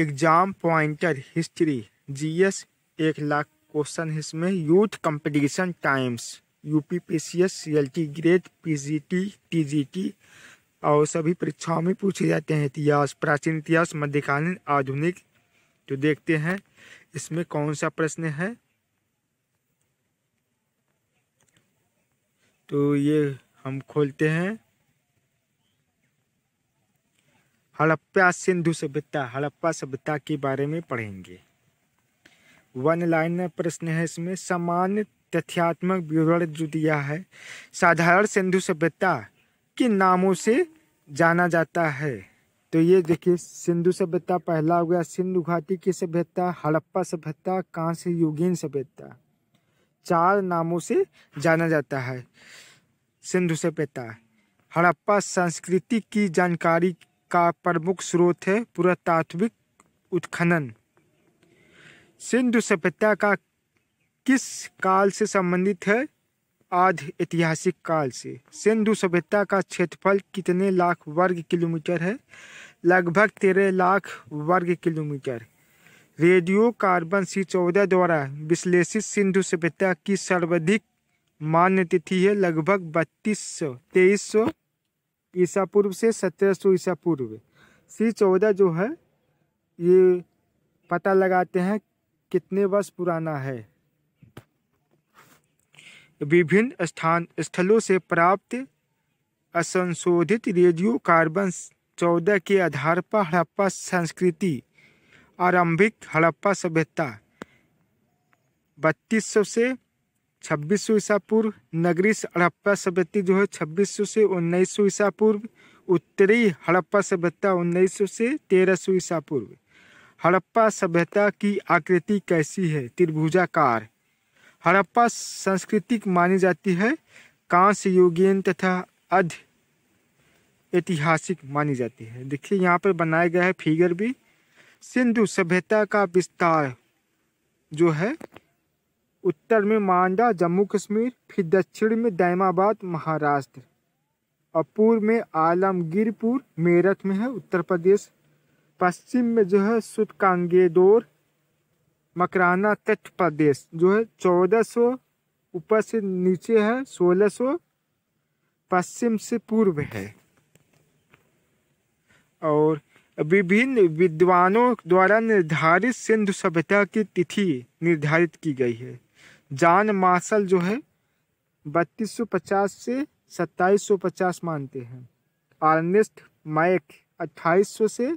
exam pointer history GS एक lakh question इसमें youth competition times U P P C S C L T grade P G T T G T और सभी परीक्षाओं में पूछे जाते हैं इतिहास प्राचीन इतिहास मध्यकालीन आधुनिक तो देखते हैं इसमें कौन सा प्रश्न है तो ये हम खोलते हैं हड़प्पा सिंधु सभ्यता हड़प्पा सभ्यता के बारे में पढ़ेंगे वन लाइन प्रश्न है इसमें सामान्य तथ्यात्मक विवरण जो दिया है साधारण सिंधु सभ्यता के नामों से जाना जाता है तो ये देखिए सिंधु सभ्यता पहला हो गया सिंधु घाटी की सभ्यता हड़प्पा सभ्यता कांस्य युगीन सभ्यता चार नामों से जाना जाता है सिंधु सभ्यता हड़प्पा संस्कृति की जानकारी का प्रमुख स्रोत है पुरातात्विक उत्खनन सिंधु सभ्यता का किस काल से संबंधित है आध ऐतिहासिक काल से सिंधु सभ्यता का क्षेत्रफल कितने लाख वर्ग किलोमीटर है लगभग तेरह लाख वर्ग किलोमीटर रेडियो कार्बन सी चौदह द्वारा विश्लेषित सिंधु सभ्यता की सर्वाधिक मान्य तिथि है लगभग बत्तीस सौ तेईस सौ ईसा पूर्व से सत्रह सौ ईसा पूर्व सी चौदह जो है ये पता लगाते हैं कितने वर्ष पुराना है विभिन्न स्थान स्थलों से प्राप्त असंशोधित रेडियो कार्बन चौदह के आधार पर हड़प्पा संस्कृति आरंभिक हड़प्पा सभ्यता बत्तीस सौ से छब्बीस सौ ईसा पूर्व नगरी हड़प्पा सभ्यता जो है छब्बीस सौ से उन्नीस सौ ईसा पूर्व उत्तरी हड़प्पा सभ्यता उन्नीस सौ से तेरह सौ ईसा पूर्व हड़प्पा सभ्यता की आकृति कैसी है त्रिभुजाकार हड़प्पा सांस्कृतिक मानी जाती है कांस्य युगीन तथा अध ऐतिहासिक मानी जाती है देखिए यहाँ पर बनाया गया है फिगर भी सिंधु सभ्यता का विस्तार जो है उत्तर में मांडा जम्मू कश्मीर फिर दक्षिण में दैमाबाद महाराष्ट्र और पूर्व में आलमगीरपुर मेरठ में है उत्तर प्रदेश पश्चिम में जो है सुतकांगेदोर कांगेदोर मकराना तट प्रदेश जो है चौदह सौ ऊपर से नीचे है सोलह सौ पश्चिम से पूर्व है और विभिन्न विद्वानों द्वारा निर्धारित सिंधु सभ्यता की तिथि निर्धारित की गई है जॉन मासल जो है बत्तीस सौ पचास से सत्ताईस सौ पचास मानते हैं आर्नेस्ट माइक अट्ठाईस सौ से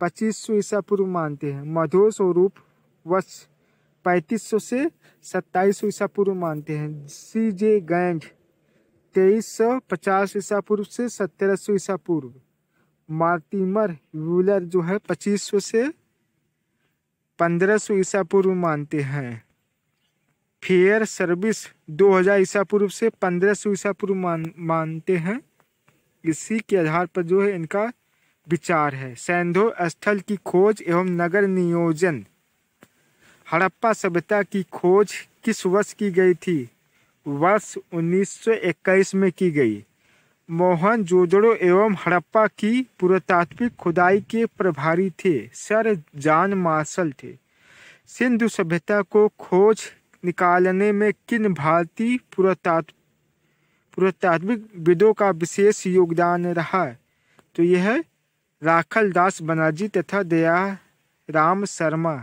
पच्चीस सौ ईसा पूर्व मानते हैं मधो स्वरूप वश पैंतीस सौ से सत्ताईस सौ ईसा पूर्व मानते हैं सी जे गैंग तेईस सौ पचास ईसा पूर्व से सत्रह सौ ईसा पूर्व मार्टिमर व्यूलर जो है पच्चीस सौ से पंद्रह सौ ईसा पूर्व मानते हैं फेयर सर्विस 2000 ईसा पूर्व से 1500 ईसा पूर्व मान मानते हैं इसी के आधार पर जो है इनका विचार है सैंधो स्थल की खोज एवं नगर नियोजन हड़प्पा सभ्यता की खोज किस वर्ष की गई थी वर्ष 1921 में की गई मोहन जोजड़ो एवं हड़प्पा की पुरातात्विक खुदाई के प्रभारी थे सर जान मार्शल थे सिंधु सभ्यता को खोज निकालने में किन भारतीय पुरातात्व पुरातात्विक विदों का विशेष योगदान रहा तो यह राखल दास बनर्जी तथा दया राम शर्मा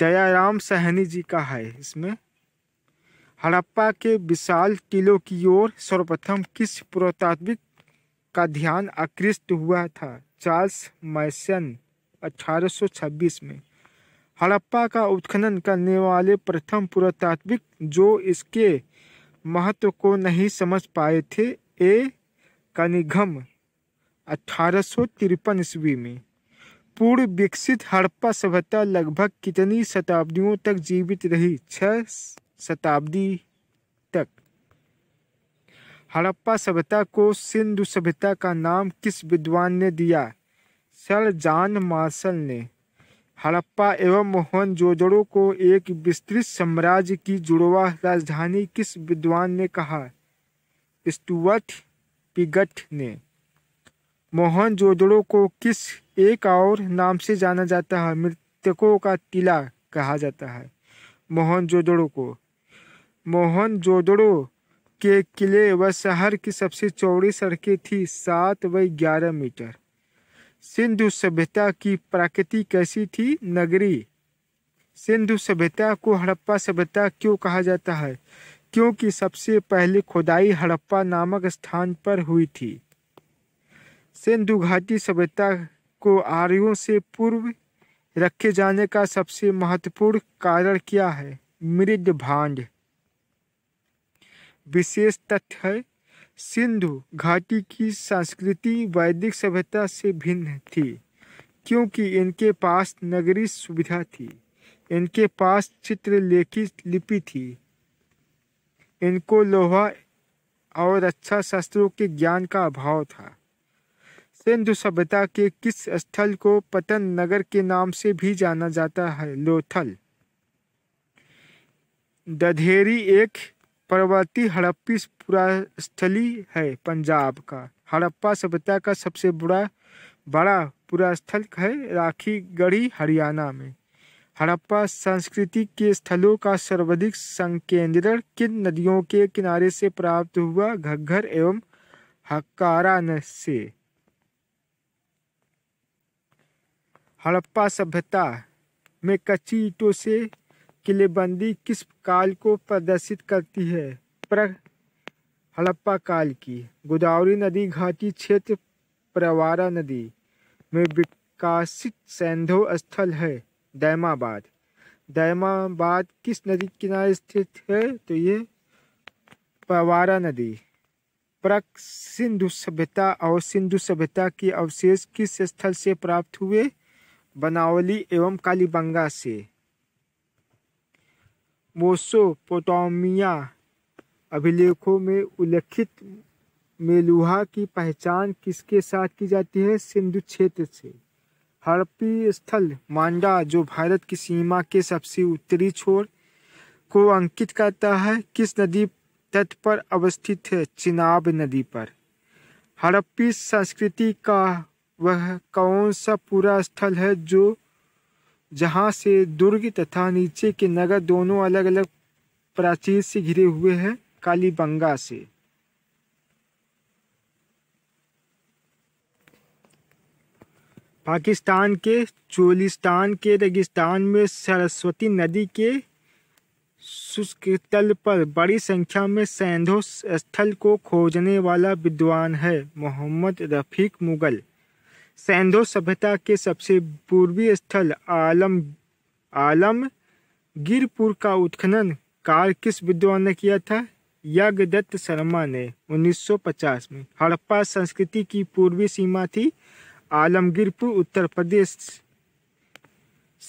दयाराम सहनी जी का है इसमें हड़प्पा के विशाल किलों की ओर सर्वप्रथम किस पुरातात्विक का ध्यान आकृष्ट हुआ था चार्ल्स मैसन 1826 में हड़प्पा का उत्खनन करने वाले प्रथम पुरातात्विक जो इसके महत्व को नहीं समझ पाए थे ए कनिघम अठारह सौ तिरपन ईस्वी में पूर्व विकसित हड़प्पा सभ्यता लगभग कितनी शताब्दियों तक जीवित रही छह शताब्दी तक हड़प्पा सभ्यता को सिंधु सभ्यता का नाम किस विद्वान ने दिया सर जॉन मार्शल ने हड़प्पा एवं जोजड़ो को एक विस्तृत साम्राज्य की जुड़वा राजधानी किस विद्वान ने कहा स्टुअर्ट पिगट ने जोजड़ो को किस एक और नाम से जाना जाता है मृतकों का किला कहा जाता है मोहनजोदड़ो को मोहनजोदड़ो के किले व शहर की सबसे चौड़ी सड़कें थी सात व ग्यारह मीटर सिंधु सभ्यता की प्रकृति कैसी थी नगरी सिंधु सभ्यता को हड़प्पा सभ्यता क्यों कहा जाता है क्योंकि सबसे पहले खुदाई हड़प्पा नामक स्थान पर हुई थी सिंधु घाटी सभ्यता को आर्यों से पूर्व रखे जाने का सबसे महत्वपूर्ण कारण क्या है मृद भांड विशेष तथ्य है सिंधु घाटी की संस्कृति वैदिक सभ्यता से भिन्न थी क्योंकि इनके पास नगरी सुविधा थी इनके पास चित्रलेखी लिपि थी इनको लोहा और अच्छा शास्त्रों के ज्ञान का अभाव था सिंधु सभ्यता के किस स्थल को पतन नगर के नाम से भी जाना जाता है लोथल दधेरी एक पर्वती हड़प्पी पुरास्थली है पंजाब का हड़प्पा सभ्यता का सबसे बुरा बड़ा पुरास्थल है राखी गढ़ी हरियाणा में हड़प्पा संस्कृति के स्थलों का सर्वाधिक संकेंद्रण किन नदियों के किनारे से प्राप्त हुआ घग्घर एवं हकारा से हड़प्पा सभ्यता में कच्ची ईटों से किलेबंदी किस काल को प्रदर्शित करती है प्र हड़प्पा काल की गोदावरी नदी घाटी क्षेत्र प्रवारा नदी में विकासित सैंधो स्थल है दैमाबाद दैमाबाद किस नदी किनारे स्थित है तो ये पवारा नदी प्रक सिंधु सभ्यता और सिंधु सभ्यता के अवशेष किस स्थल से प्राप्त हुए बनावली एवं कालीबंगा से मोसोपोटामिया अभिलेखों में उल्लिखित मेलुहा की पहचान किसके साथ की जाती है सिंधु क्षेत्र से हड़प्पी स्थल मांडा जो भारत की सीमा के सबसे उत्तरी छोर को अंकित करता है किस नदी तट पर अवस्थित है चिनाब नदी पर हड़प्पी संस्कृति का वह कौन सा पूरा स्थल है जो जहाँ से दुर्ग तथा नीचे के नगर दोनों अलग अलग प्राचीर से घिरे हुए हैं कालीबंगा से पाकिस्तान के चोलिस्तान के रेगिस्तान में सरस्वती नदी के शुष्क तल पर बड़ी संख्या में सैंधो स्थल को खोजने वाला विद्वान है मोहम्मद रफीक मुगल सैंधो सभ्यता के सबसे पूर्वी स्थल आलम आलमगीरपुर का उत्खनन काल किस विद्वान ने किया था यज्ञदत्त शर्मा ने 1950 में हड़प्पा संस्कृति की पूर्वी सीमा थी आलमगीरपुर उत्तर प्रदेश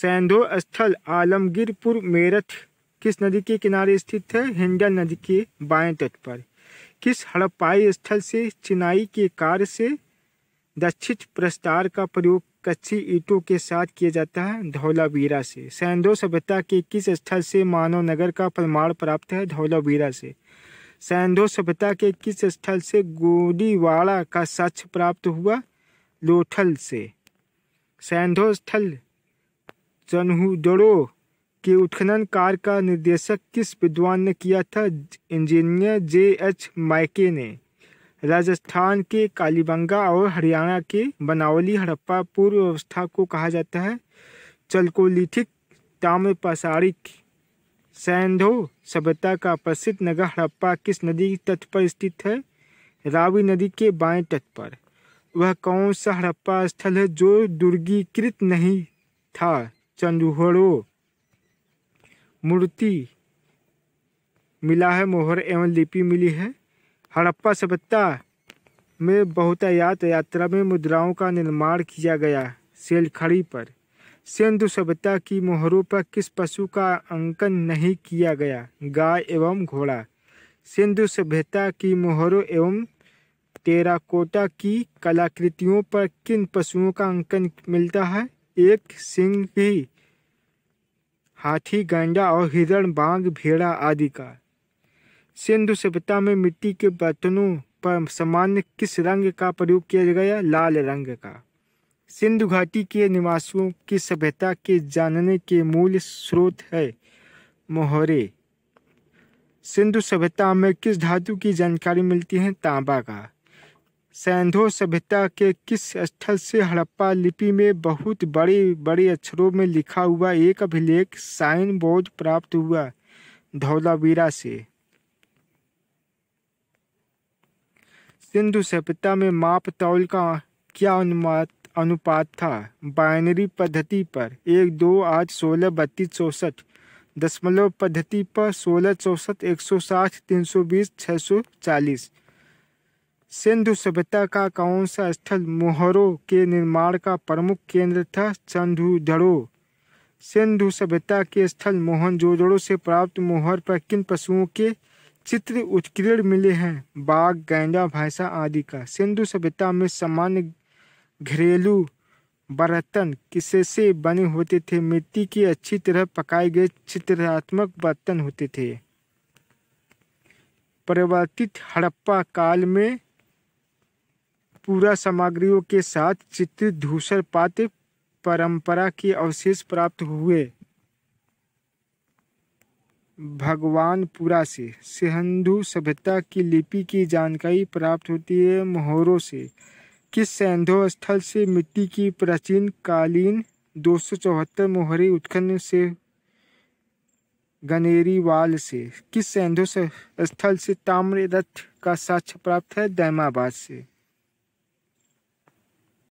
सैंधो स्थल आलमगीरपुर मेरठ किस नदी के किनारे स्थित है हिंडल नदी के बाएं तट पर किस हड़प्पाई स्थल से चिनाई के कार्य से दक्षिण प्रस्तार का प्रयोग कच्ची ईटों के साथ किया जाता है धौलावीरा से सैंडो सभ्यता के किस स्थल से मानव नगर का प्रमाण प्राप्त है धौलावीरा से सैंधो सभ्यता के किस स्थल से गोडीवाड़ा का सच प्राप्त हुआ लोथल से सैंधो स्थल चनहुडड़ो के उत्खनन कार्य का निर्देशक किस विद्वान ने किया था इंजीनियर जे एच माइके ने राजस्थान के कालीबंगा और हरियाणा के बनावली हड़प्पा पूर्व व्यवस्था को कहा जाता है चलकोलिथिक ताम्रपासारिक सैंधो सभ्यता का प्रसिद्ध नगर हड़प्पा किस नदी तट पर स्थित है रावी नदी के बाएं तट पर वह कौन सा हड़प्पा स्थल है जो दुर्गीकृत नहीं था चंदुहड़ो मूर्ति मिला है मोहर एवं लिपि मिली है हड़प्पा सभ्यता में बहुतायात यात्रा में मुद्राओं का निर्माण किया गया सेलखड़ी पर सिंधु सभ्यता की मोहरों पर किस पशु का अंकन नहीं किया गया गाय एवं घोड़ा सिंधु सभ्यता की मोहरों एवं टेराकोटा की कलाकृतियों पर किन पशुओं का अंकन मिलता है एक सिंह भी हाथी गैंडा और हिरण बांग भेड़ा आदि का सिंधु सभ्यता में मिट्टी के बर्तनों पर सामान्य किस रंग का प्रयोग किया गया लाल रंग का सिंधु घाटी के निवासियों की सभ्यता के जानने के मूल स्रोत है मोहरे सिंधु सभ्यता में किस धातु की जानकारी मिलती है तांबा का सैंधो सभ्यता के किस स्थल से हड़प्पा लिपि में बहुत बड़े बड़े अक्षरों में लिखा हुआ एक अभिलेख साइन बोर्ड प्राप्त हुआ धौलावीरा से सिंधु सभ्यता में माप तौल का क्या अनुमात अनुपात था बाइनरी पद्धति पर एक दो आठ सोलह बत्तीस चौंसठ दशमलव पद्धति पर सोलह चौंसठ एक सौ साठ तीन सौ बीस छः सौ चालीस सिंधु सभ्यता का कौन सा स्थल मोहरों के निर्माण का प्रमुख केंद्र था चंदूधड़ो सिंधु सभ्यता के स्थल मोहनजोदड़ो से प्राप्त मोहर पर किन पशुओं के चित्र उत्कीर्ण मिले हैं बाघ गैंडा भैंसा आदि का सिंधु सभ्यता में सामान्य घरेलू बर्तन से बने होते थे मिट्टी के अच्छी तरह पकाए गए चित्रात्मक बर्तन होते थे परिवर्तित हड़प्पा काल में पूरा सामग्रियों के साथ चित्र धूसर पात्र परंपरा के अवशेष प्राप्त हुए भगवानपुरा से सिंधु सभ्यता की लिपि की जानकारी प्राप्त होती है मोहरों से किस सैंधो स्थल से मिट्टी की प्राचीन कालीन दो सौ चौहत्तर मोहरे उत्खनन से वाल से किस सैंधो स्थल से ताम्र रथ का साक्ष्य प्राप्त है दैमाबाद से